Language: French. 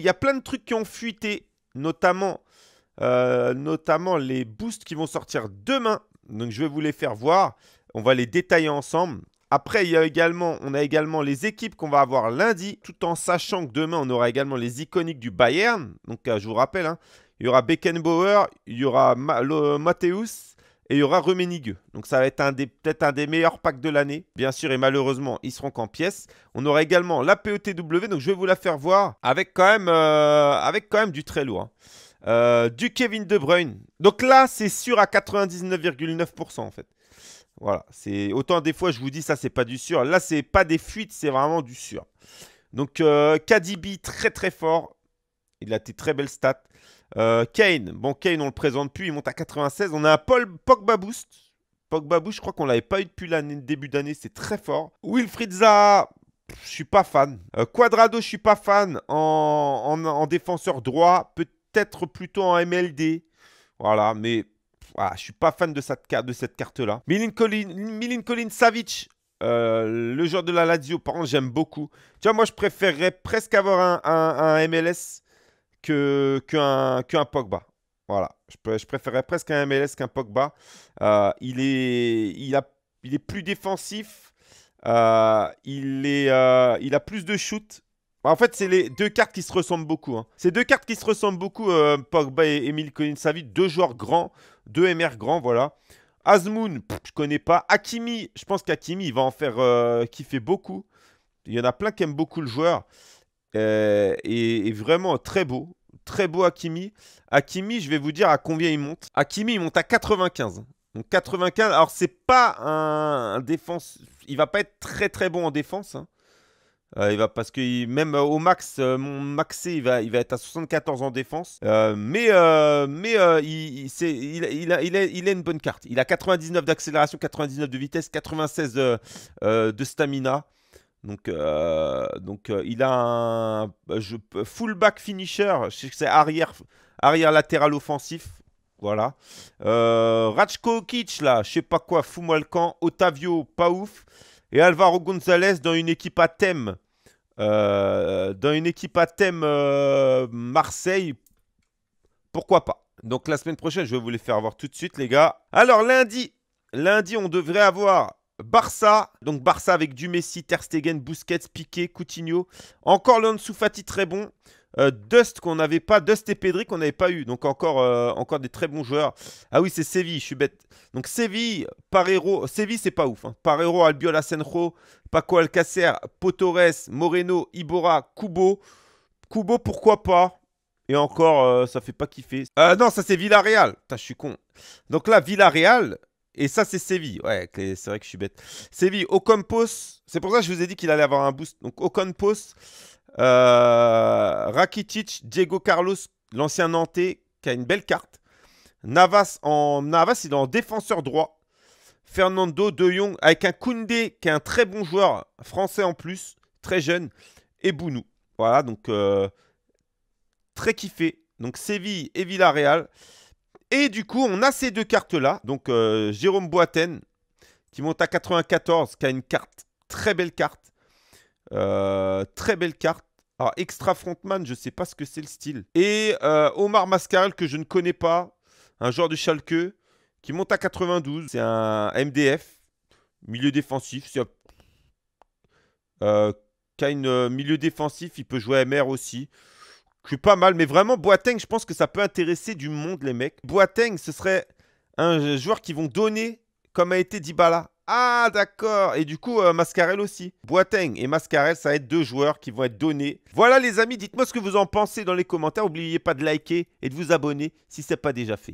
Il y a plein de trucs qui ont fuité, notamment, euh, notamment les boosts qui vont sortir demain. Donc je vais vous les faire voir. On va les détailler ensemble. Après, il y a également, on a également les équipes qu'on va avoir lundi, tout en sachant que demain, on aura également les iconiques du Bayern. Donc, euh, je vous rappelle, hein, il y aura Beckenbauer, il y aura Matheus. Et il y aura Reménigueux. Donc ça va être peut-être un des meilleurs packs de l'année. Bien sûr, et malheureusement, ils seront qu'en pièces. On aura également la PETW. Donc je vais vous la faire voir avec quand même, euh, avec quand même du très lourd. Hein. Euh, du Kevin De Bruyne. Donc là, c'est sûr à 99,9% en fait. Voilà, autant des fois je vous dis ça c'est pas du sûr. Là c'est pas des fuites, c'est vraiment du sûr. Donc euh, Kadibi très très fort. Il a des très belles stats. Euh, Kane, bon, Kane, on le présente plus, il monte à 96. On a un Paul Pogba Boost. Pogba Boost, je crois qu'on l'avait pas eu depuis le début d'année, c'est très fort. Wilfried Zaha, je suis pas fan. Quadrado, euh, je suis pas fan. En, défenseur droit, peut-être plutôt en MLD. Voilà, mais ah, je suis pas fan de cette, carte-là. Milinkolin, Savic, euh, le joueur de la Lazio, par contre, j'aime beaucoup. Tu vois, moi, je préférerais presque avoir un MLS qu'un Pogba. Voilà, je, préférerais presque un MLS qu'un Pogba. Euh, il, est, il, a, est plus défensif, euh, il, est, euh, il a plus de shoot. Bah, en fait, c'est les deux cartes qui se ressemblent beaucoup. Hein. C'est deux cartes qui se ressemblent beaucoup, Pogba et Emile collins Deux joueurs grands, deux MR grands, voilà. Azmoun, je je connais pas. akimi je pense qu'akimi va en faire qui fait beaucoup. Il y en a plein qui aiment beaucoup le joueur. Euh, et vraiment très beau. Très beau Hakimi. Hakimi, je vais vous dire à combien il monte. Hakimi, il monte à 95. Donc 95, alors c'est pas un, défense, il va pas être très très bon en défense. Hein. Euh, il va parce que même euh, au max, mon maxé, il va, il va être à 74 en défense. mais mais il, est, il, il a une bonne carte. Il a 99 d'accélération, 99 de vitesse, 96 de stamina. Donc, euh, donc euh, il a un bah, je, fullback finisher, c'est arrière, arrière latéral offensif. Voilà. Euh, Rachko Kic, là, je sais pas quoi, fous-moi le camp. Otavio, pas ouf. Et Alvaro Gonzalez dans une équipe à thème. Euh, dans une équipe à thème Marseille, pourquoi pas. Donc la semaine prochaine, je vais vous les faire voir tout de suite, les gars. Alors lundi, lundi, on devrait avoir Barça, donc Barça avec Dumessi, Messi, Ter Stegen, Busquets, Piqué, Coutinho. Encore Leon Fati très bon. Euh, Dust qu'on n'avait pas, Dust et Pedri qu'on n'avait pas eu. Donc encore, euh, encore des très bons joueurs. Ah oui, c'est Séville, je suis bête. Donc Séville, Parero, Séville c'est pas ouf. Hein. Parero, Albiol, Asenjo, Paco Alcacer, Potores, Moreno, Ibora, Kubo. Kubo pourquoi pas et encore, euh, ça fait pas kiffer. non, ça c'est Villarreal. Putain, je suis con. Donc là, Villarreal, et ça, c'est Séville. Ouais, c'est vrai que je suis bête. Séville, Ocampos. C'est pour ça que je vous ai dit qu'il allait avoir un boost. Donc, Ocampos, euh, Rakitic, Diego Carlos, l'ancien Nantais, qui a une belle carte. Navas, en, Navas, il est en défenseur droit. Fernando De Jong, avec un Koundé, qui est un très bon joueur français en plus, très jeune. Et Bounou. Voilà, donc euh, très kiffé. Donc, Séville et Villarreal. Et du coup, on a ces deux cartes-là. Donc, euh, Jérôme Boiten, qui monte à 94, qui a une carte, très belle carte. Euh, très belle carte. Alors, ah, Extra Frontman, je ne sais pas ce que c'est le style. Et euh, Omar Mascarel, que je ne connais pas, un joueur de Schalke, qui monte à 92. C'est un MDF, milieu défensif. qui a une milieu défensif, il peut jouer MR aussi. Je suis pas mal, mais vraiment, Boateng, je pense que ça peut intéresser du monde, les mecs. Boateng, ce serait un joueur qui vont donner, comme a été Dybala. Ah, d'accord. Et du coup, euh, Mascarelle Mascarel aussi. Boateng et Mascarel, ça va être deux joueurs qui vont être donnés. Voilà, les amis, dites-moi ce que vous en pensez dans les commentaires. N'oubliez pas de liker et de vous abonner si ce n'est pas déjà fait.